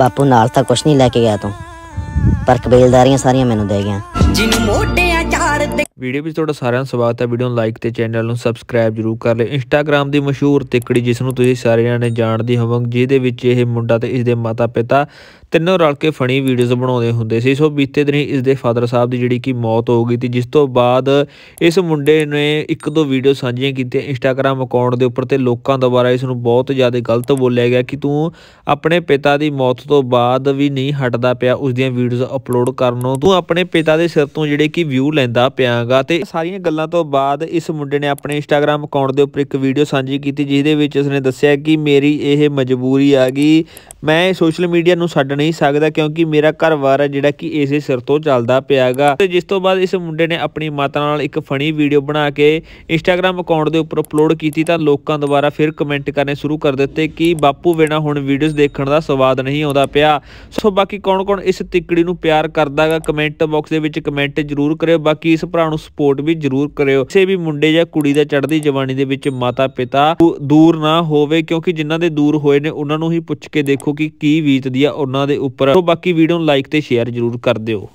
ਬਾਪੂ ਨਾਲ ਤਾਂ ਕੁਛ ਨਹੀਂ ਲੈ ਕੇ ਗਿਆ ਤੂੰ ਪਰ ਕਬੀਲਦਾਰੀਆਂ ਸਾਰੀਆਂ ਮੈਨੂੰ ਦੇ ਗਿਆ ਜਿਹਨੂੰ ਮੋਢਿਆਂ ਚਾਰ ਵੀਡੀਓ ਵਿੱਚ ਤੁਹਾਡਾ ਸਾਰਿਆਂ ਦਾ ਸਵਾਗਤ ਹੈ ਵੀਡੀਓ ਨੂੰ ਲਾਈਕ ਤੇ ਚੈਨਲ ਨੂੰ ਸਬਸਕ੍ਰਾਈਬ ਜ਼ਰੂਰ ਕਰ ਲਿਓ ਇੰਸਟਾਗ੍ਰam ਦੀ ਮਸ਼ਹੂਰ ਤਿੱਕੜੀ ਜਿਸ ਨੂੰ ਤੁਸੀਂ ਸਾਰਿਆਂ ਨੇ ਜਾਣਦੇ ਹੋਵੋਗੇ ਜਿਹਦੇ ਵਿੱਚ ਇਹ ਮੁੰਡਾ ਤੇ ਇਸ ਦੇ ਮਾਤਾ-ਪਿਤਾ ਤਿੰਨੋਂ ਰਲ ਕੇ ਫਣੀ ਵੀਡੀਓਜ਼ ਬਣਾਉਂਦੇ ਹੁੰਦੇ ਸੀ ਸੋ ਬੀਤੇ ਦਿਨ ਇਸ ਦੇ ਫਾਦਰ ਸਾਹਿਬ ਦੀ ਜਿਹੜੀ ਕਿ ਮੌਤ ਹੋ ਗਈ ਤੇ ਜਿਸ ਤੋਂ ਬਾਅਦ ਇਸ ਮੁੰਡੇ ਨੇ ਇੱਕ ਦੋ ਵੀਡੀਓ ਸਾਂਝੀਆਂ ਕੀਤੀਆਂ ਇੰਸਟਾਗ੍ਰam ਅਕਾਊਂਟ ਦੇ ਉੱਪਰ ਤੇ ਲੋਕਾਂ ਦੁਆਰਾ ਇਸ ਨੂੰ ਬਹੁਤ ਜ਼ਿਆਦਾ ਗਲਤ ਬੋਲਿਆ ਗਿਆ ਕਿ ਤੂੰ ਆਪਣੇ ਪਿਤਾ ਦੀ ਮੌਤ ਤੋਂ ਬਾਅਦ ਵੀ ਨਹੀਂ ਹਟਦਾ ਪਿਆ ਉਸ ਦੀਆਂ ਵੀਡੀਓਜ਼ ਅਪਲੋਡ ਕਰਨੋਂ ਤੂੰ ਆਪਣੇ ਪਿਤਾ ਦੇ ਸਿਰ ਤੋਂ ਜਿਹੜੇ ਕਿ ਵਿਊ ਲੈਂਦਾ ਪਿਆ ਹੋਊਗਾ ਤੇ ਸਾਰੀਆਂ ਗੱਲਾਂ ਤੋਂ ਬਾਅਦ ਇਸ ਮੁੰਡੇ ਨੇ ਆਪਣੇ ਇੰਸਟਾਗ੍ਰam ਅਕਾਊਂਟ ਦੇ ਉੱਪਰ ਇੱਕ ਵੀਡੀਓ ਸਾਂਝੀ ਕੀਤੀ ਜਿਹਦੇ ਵਿੱਚ ਉਸਨੇ ਦੱਸਿਆ ਕਿ ਮੇਰੀ ਇਹ ਮਜਬੂਰੀ ਆ ਗਈ ਮੈਂ ਸੋਸ਼ਲ ਮੀਡੀਆ ਨੂੰ ਛੱਡ ਨਹੀਂ ਸਕਦਾ ਕਿਉਂਕਿ ਮੇਰਾ ਘਰਵਾਰ ਹੈ ਜਿਹੜਾ ਕਿ ਇਸੇ ਸਿਰ ਤੋਂ ਚੱਲਦਾ ਪਿਆਗਾ ਤੇ ਜਿਸ ਤੋਂ ਬਾਅਦ ਇਸ ਮੁੰਡੇ ਨੇ ਆਪਣੀ ਮਾਤਾ ਨਾਲ ਇੱਕ ਫਨੀ ਵੀਡੀਓ ਬਣਾ ਕੇ ਇੰਸਟਾਗ੍ਰam ਅਕਾਊਂਟ ਦੇ ਉੱਪਰ ਅਪਲੋਡ ਕੀਤੀ ਤਾਂ ਲੋਕਾਂ ਦੁਆਰਾ ਫਿਰ ਕਮੈਂਟ ਕਰਨੇ ਸ਼ੁਰੂ ਕਰ ਦਿੱਤੇ ਕਿ ਬਾਪੂ ਵੇਣਾ ਹੁਣ ਵੀਡੀਓਜ਼ ਦੇਖਣ ਦਾ ਸਵਾਦ ਨਹੀਂ ਆਉਂਦਾ ਪਿਆ ਸੋ ਬਾਕੀ ਕੌਣ-ਕੌਣ ਇਸ ਤਿੱਕੜੀ ਨੂੰ ਪਿਆਰ ਕਰਦਾਗਾ ਕਮੈਂਟ ਬਾਕਸ ਦੇ ਵਿੱਚ ਕਮੈਂਟ ਜ਼ਰੂਰ ਕਰਿਓ ਬਾਕੀ ਇਸ ਭਰਾ ਨੂੰ ਸਪੋਰਟ ਵੀ ਜ਼ਰੂਰ ਕਰਿਓ ਕਿਸੇ ਵੀ ਮੁੰਡੇ ਜਾਂ ਕੁੜੀ ਦਾ ਚੜ੍ਹਦੀ ਜਵਾਨੀ ਦੇ ਵਿੱਚ ਮਾਤਾ ਪਿਤਾ ਦੂਰ ਨਾ ਹੋਵੇ ਕਿਉਂਕਿ ਜਿਨ੍ਹਾਂ ਦੇ ਦੂਰ ਹੋਏ ਨੇ ਉਹਨਾਂ ਨੂੰ ਹੀ ਪੁੱਛ ਕੇ ਦੇਖੋ ਕਿ ਕੀ ਬੀਤਦੀ ਆ ਉਹਨਾਂ ਦੇ ਉੱਪਰ ਬਾਕੀ ਵੀਡੀਓ ਨੂੰ ਲਾਈਕ ਤੇ ਸ਼ੇਅਰ ਜ਼ਰੂਰ ਕਰ ਦਿਓ